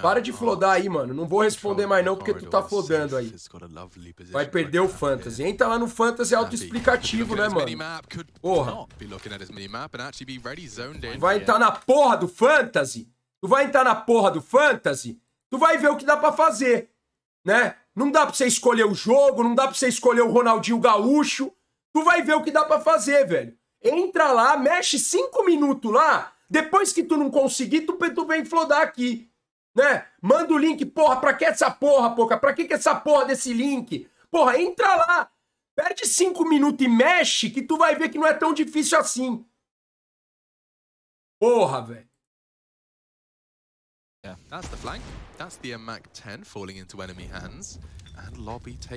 Para de flodar aí, mano. Não vou responder mais não porque tu tá flodando aí. Vai perder o Fantasy. Entra lá no Fantasy autoexplicativo, né, mano? Porra. Vai entrar na porra do Fantasy? Tu vai entrar na porra do Fantasy? Tu vai ver o que dá para fazer, né? Não dá pra você escolher o jogo, não dá pra você escolher o Ronaldinho Gaúcho. Tu vai ver o que dá para fazer, velho. Entra lá, mexe cinco minutos lá. Depois que tu não conseguir, tu, tu vem flodar aqui né? Manda o link, porra, pra que essa porra, porra? Pra que, que essa porra desse link? Porra, entra lá, perde cinco minutos e mexe que tu vai ver que não é tão difícil assim. Porra, velho. Yeah, that's the flank. That's the Mac 10 falling into enemy hands and lobby take